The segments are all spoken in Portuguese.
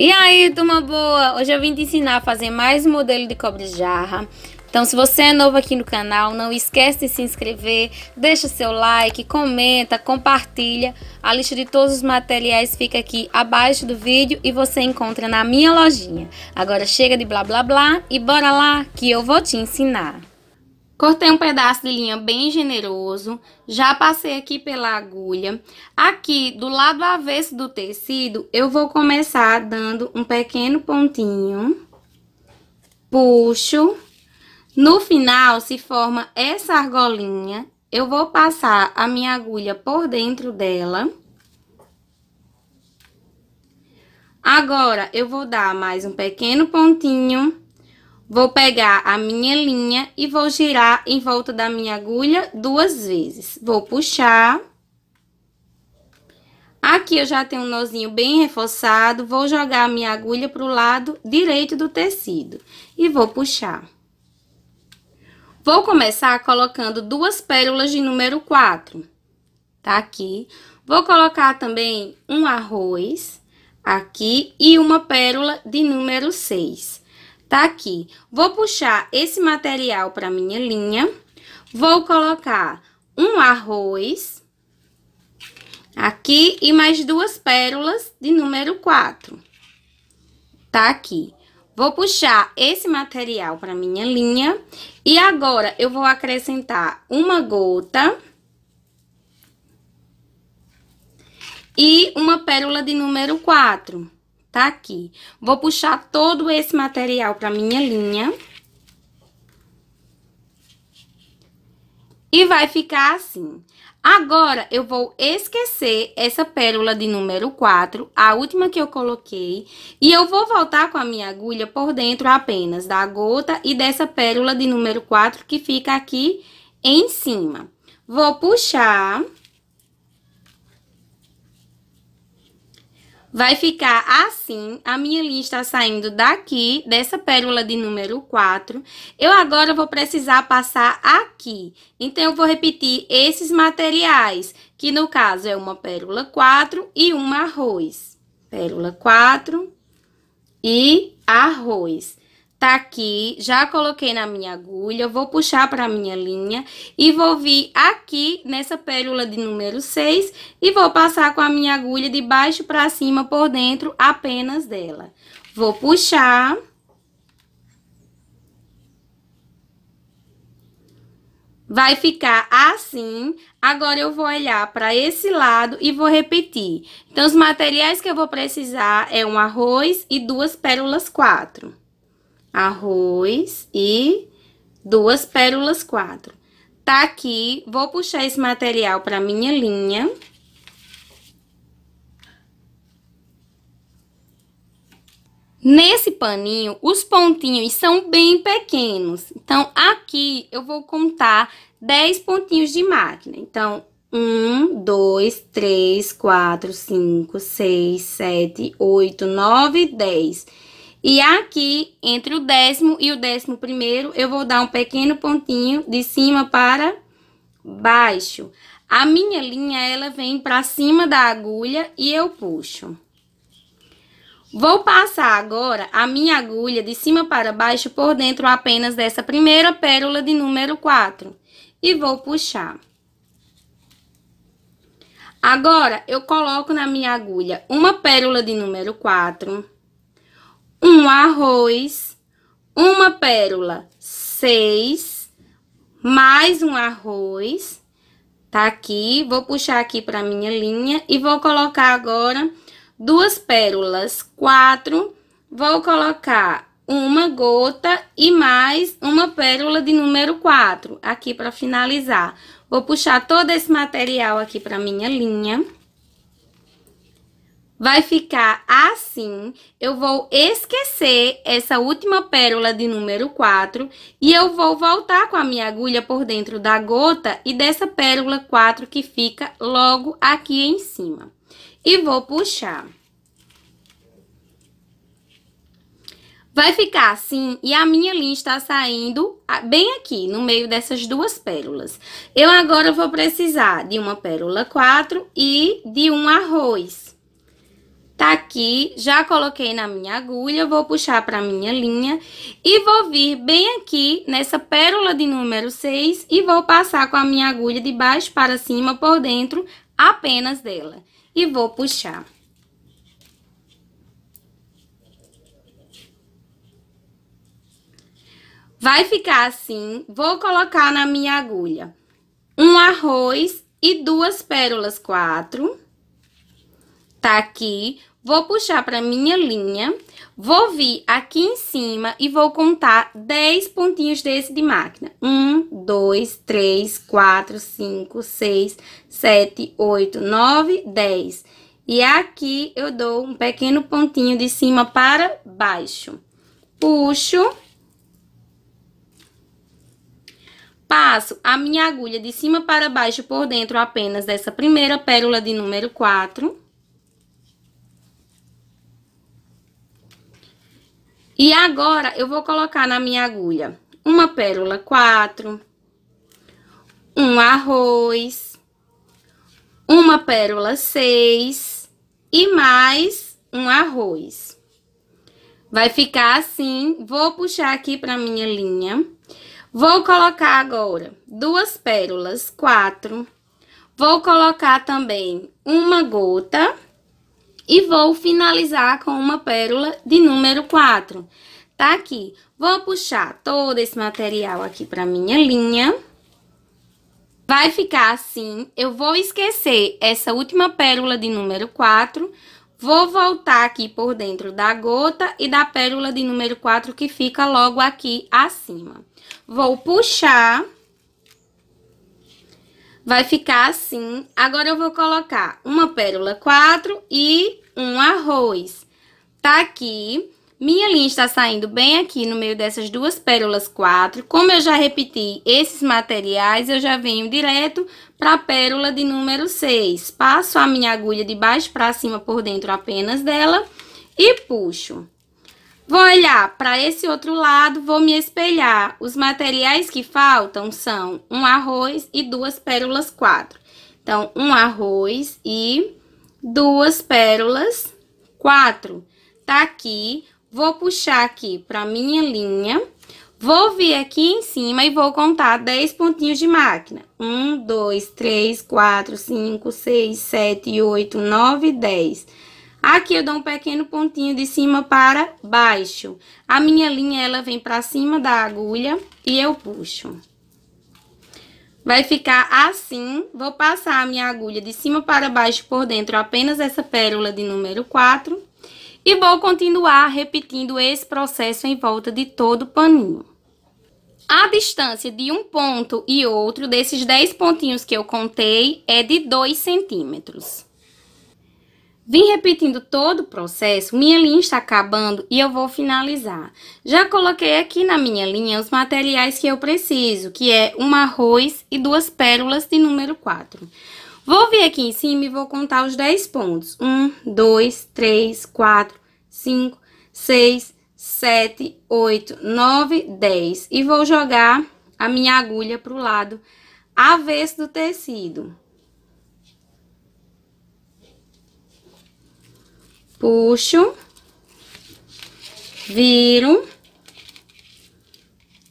E aí, turma boa? Hoje eu vim te ensinar a fazer mais um modelo de cobre jarra. Então, se você é novo aqui no canal, não esquece de se inscrever, deixa seu like, comenta, compartilha. A lista de todos os materiais fica aqui abaixo do vídeo e você encontra na minha lojinha. Agora chega de blá blá blá e bora lá que eu vou te ensinar. Cortei um pedaço de linha bem generoso, já passei aqui pela agulha. Aqui, do lado avesso do tecido, eu vou começar dando um pequeno pontinho, puxo. No final, se forma essa argolinha, eu vou passar a minha agulha por dentro dela. Agora, eu vou dar mais um pequeno pontinho Vou pegar a minha linha e vou girar em volta da minha agulha duas vezes. Vou puxar. Aqui eu já tenho um nozinho bem reforçado, vou jogar a minha agulha pro lado direito do tecido e vou puxar. Vou começar colocando duas pérolas de número 4, tá aqui. Vou colocar também um arroz aqui e uma pérola de número 6. Tá aqui. Vou puxar esse material para minha linha. Vou colocar um arroz aqui e mais duas pérolas de número 4. Tá aqui. Vou puxar esse material para minha linha e agora eu vou acrescentar uma gota e uma pérola de número 4 tá aqui. Vou puxar todo esse material pra minha linha. E vai ficar assim. Agora, eu vou esquecer essa pérola de número 4, a última que eu coloquei, e eu vou voltar com a minha agulha por dentro apenas da gota e dessa pérola de número 4 que fica aqui em cima. Vou puxar... Vai ficar assim a minha linha está saindo daqui, dessa pérola de número 4. Eu agora vou precisar passar aqui. Então, eu vou repetir esses materiais, que no caso é uma pérola 4 e um arroz. Pérola 4 e arroz. Tá aqui, já coloquei na minha agulha, vou puxar para minha linha e vou vir aqui nessa pérola de número 6 e vou passar com a minha agulha de baixo para cima por dentro apenas dela. Vou puxar. Vai ficar assim. Agora, eu vou olhar para esse lado e vou repetir. Então, os materiais que eu vou precisar é um arroz e duas pérolas quatro arroz e duas pérolas quatro. Tá aqui, vou puxar esse material para minha linha. Nesse paninho, os pontinhos são bem pequenos. Então, aqui eu vou contar 10 pontinhos de máquina. Então, 1, 2, 3, 4, 5, 6, 7, 8, 9, 10. E aqui, entre o décimo e o décimo primeiro, eu vou dar um pequeno pontinho de cima para baixo. A minha linha, ela vem para cima da agulha e eu puxo. Vou passar agora a minha agulha de cima para baixo por dentro apenas dessa primeira pérola de número 4. E vou puxar. Agora, eu coloco na minha agulha uma pérola de número 4 um arroz, uma pérola, seis, mais um arroz, tá aqui. Vou puxar aqui pra minha linha e vou colocar agora duas pérolas, quatro. Vou colocar uma gota e mais uma pérola de número quatro aqui pra finalizar. Vou puxar todo esse material aqui pra minha linha vai ficar assim. Eu vou esquecer essa última pérola de número 4 e eu vou voltar com a minha agulha por dentro da gota e dessa pérola 4 que fica logo aqui em cima. E vou puxar. Vai ficar assim e a minha linha está saindo ah, bem aqui, no meio dessas duas pérolas. Eu agora vou precisar de uma pérola 4 e de um arroz. Tá aqui, já coloquei na minha agulha, vou puxar pra minha linha e vou vir bem aqui nessa pérola de número 6 e vou passar com a minha agulha de baixo para cima por dentro apenas dela. E vou puxar. Vai ficar assim, vou colocar na minha agulha um arroz e duas pérolas quatro. Tá aqui, Vou puxar para minha linha, vou vir aqui em cima e vou contar 10 pontinhos desse de máquina. 1, 2, 3, 4, 5, 6, 7, 8, 9, 10. E aqui eu dou um pequeno pontinho de cima para baixo. Puxo. Passo a minha agulha de cima para baixo por dentro apenas dessa primeira pérola de número 4. E agora, eu vou colocar na minha agulha uma pérola 4, um arroz, uma pérola 6 e mais um arroz. Vai ficar assim, vou puxar aqui para minha linha. Vou colocar agora duas pérolas, quatro. Vou colocar também uma gota. E vou finalizar com uma pérola de número 4. Tá aqui. Vou puxar todo esse material aqui pra minha linha. Vai ficar assim. Eu vou esquecer essa última pérola de número 4. Vou voltar aqui por dentro da gota e da pérola de número 4 que fica logo aqui acima. Vou puxar... Vai ficar assim. Agora eu vou colocar uma pérola 4 e um arroz. Tá aqui. Minha linha está saindo bem aqui no meio dessas duas pérolas 4. Como eu já repeti esses materiais, eu já venho direto para a pérola de número 6. Passo a minha agulha de baixo para cima por dentro apenas dela e puxo. Vou olhar para esse outro lado, vou me espelhar. Os materiais que faltam são um arroz e duas pérolas quatro. Então, um arroz e duas pérolas quatro. Tá aqui, vou puxar aqui para minha linha. Vou vir aqui em cima e vou contar 10 pontinhos de máquina. 1, 2, 3, 4, 5, 6, oito, nove 9, 10. Aqui eu dou um pequeno pontinho de cima para baixo. A minha linha, ela vem para cima da agulha e eu puxo. Vai ficar assim. Vou passar a minha agulha de cima para baixo por dentro apenas essa pérola de número 4. E vou continuar repetindo esse processo em volta de todo o paninho. A distância de um ponto e outro desses 10 pontinhos que eu contei é de 2 centímetros. Vim repetindo todo o processo, minha linha está acabando e eu vou finalizar. Já coloquei aqui na minha linha os materiais que eu preciso, que é um arroz e duas pérolas de número 4. Vou vir aqui em cima e vou contar os 10 pontos. 1, 2, 3, 4, 5, 6, 7, 8, 9, 10. E vou jogar a minha agulha para o lado avesso do tecido. puxo, viro.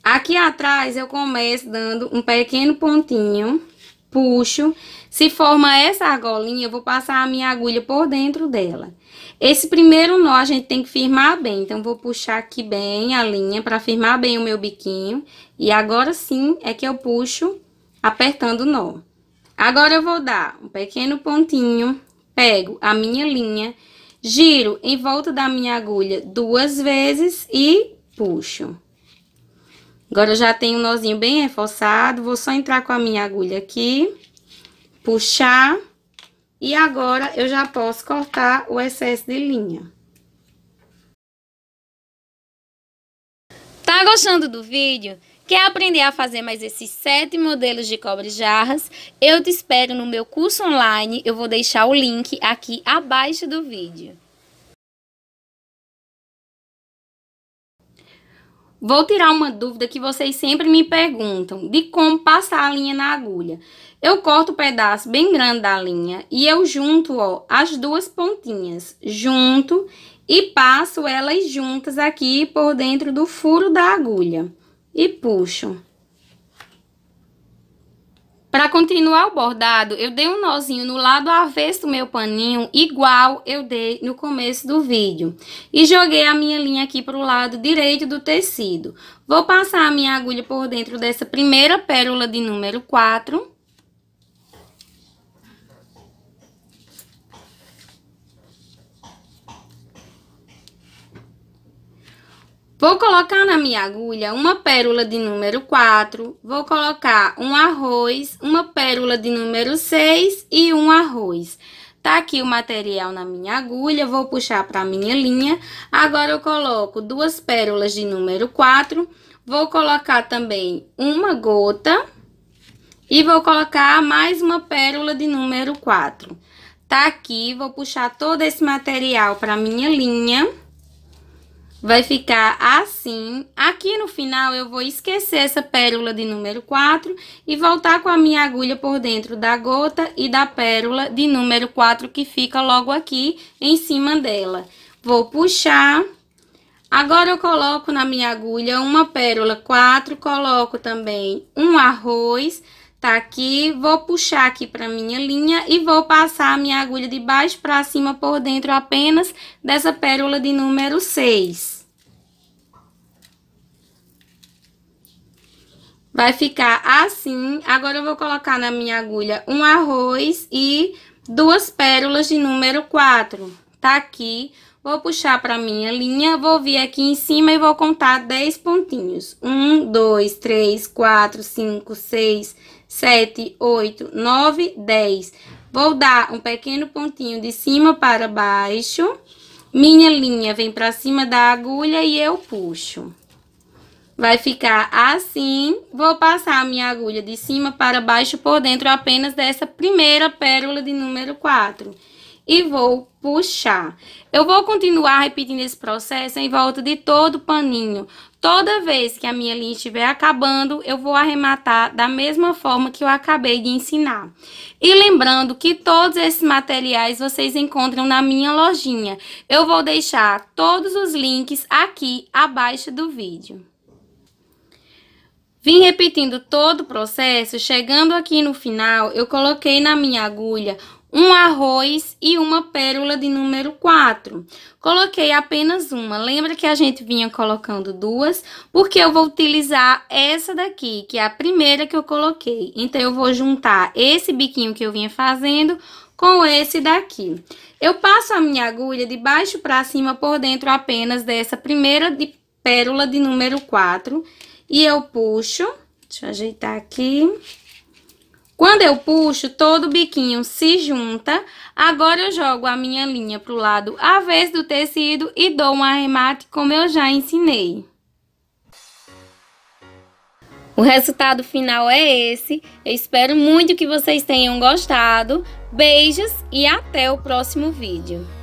Aqui atrás eu começo dando um pequeno pontinho, puxo. Se forma essa argolinha, eu vou passar a minha agulha por dentro dela. Esse primeiro nó a gente tem que firmar bem, então vou puxar aqui bem a linha para firmar bem o meu biquinho. E agora sim é que eu puxo apertando o nó. Agora eu vou dar um pequeno pontinho, pego a minha linha Giro em volta da minha agulha duas vezes e puxo. Agora, eu já tenho um nozinho bem reforçado, vou só entrar com a minha agulha aqui, puxar, e agora eu já posso cortar o excesso de linha. Tá gostando do vídeo? Quer aprender a fazer mais esses sete modelos de cobre jarras? Eu te espero no meu curso online. Eu vou deixar o link aqui abaixo do vídeo. Vou tirar uma dúvida que vocês sempre me perguntam, de como passar a linha na agulha. Eu corto o um pedaço bem grande da linha e eu junto, ó, as duas pontinhas, junto e passo elas juntas aqui por dentro do furo da agulha e puxo. Para continuar o bordado, eu dei um nozinho no lado avesso do meu paninho, igual eu dei no começo do vídeo. E joguei a minha linha aqui para o lado direito do tecido. Vou passar a minha agulha por dentro dessa primeira pérola de número 4. Vou colocar na minha agulha uma pérola de número 4, vou colocar um arroz, uma pérola de número 6 e um arroz. Tá aqui o material na minha agulha, vou puxar para minha linha. Agora eu coloco duas pérolas de número 4, vou colocar também uma gota e vou colocar mais uma pérola de número 4. Tá aqui, vou puxar todo esse material para minha linha. Vai ficar assim. Aqui no final, eu vou esquecer essa pérola de número 4 e voltar com a minha agulha por dentro da gota e da pérola de número 4, que fica logo aqui em cima dela. Vou puxar. Agora, eu coloco na minha agulha uma pérola 4, coloco também um arroz tá aqui, vou puxar aqui pra minha linha e vou passar a minha agulha de baixo pra cima por dentro apenas dessa pérola de número 6. Vai ficar assim. Agora eu vou colocar na minha agulha um arroz e duas pérolas de número 4. Tá aqui. Vou puxar pra minha linha, vou vir aqui em cima e vou contar 10 pontinhos. 1, 2, 3, 4, 5, 6, 7, 8, 9, 10. Vou dar um pequeno pontinho de cima para baixo. Minha linha vem para cima da agulha e eu puxo. Vai ficar assim. Vou passar a minha agulha de cima para baixo por dentro apenas dessa primeira pérola de número 4. 4 e vou puxar. Eu vou continuar repetindo esse processo em volta de todo o paninho. Toda vez que a minha linha estiver acabando, eu vou arrematar da mesma forma que eu acabei de ensinar. E lembrando que todos esses materiais vocês encontram na minha lojinha. Eu vou deixar todos os links aqui abaixo do vídeo. Vim repetindo todo o processo, chegando aqui no final, eu coloquei na minha agulha um arroz e uma pérola de número 4. Coloquei apenas uma. Lembra que a gente vinha colocando duas? Porque eu vou utilizar essa daqui, que é a primeira que eu coloquei. Então, eu vou juntar esse biquinho que eu vinha fazendo com esse daqui. Eu passo a minha agulha de baixo para cima por dentro apenas dessa primeira de pérola de número 4. E eu puxo, deixa eu ajeitar aqui... Quando eu puxo, todo o biquinho se junta. Agora, eu jogo a minha linha pro lado avesso do tecido e dou um arremate como eu já ensinei. O resultado final é esse. Eu espero muito que vocês tenham gostado. Beijos e até o próximo vídeo.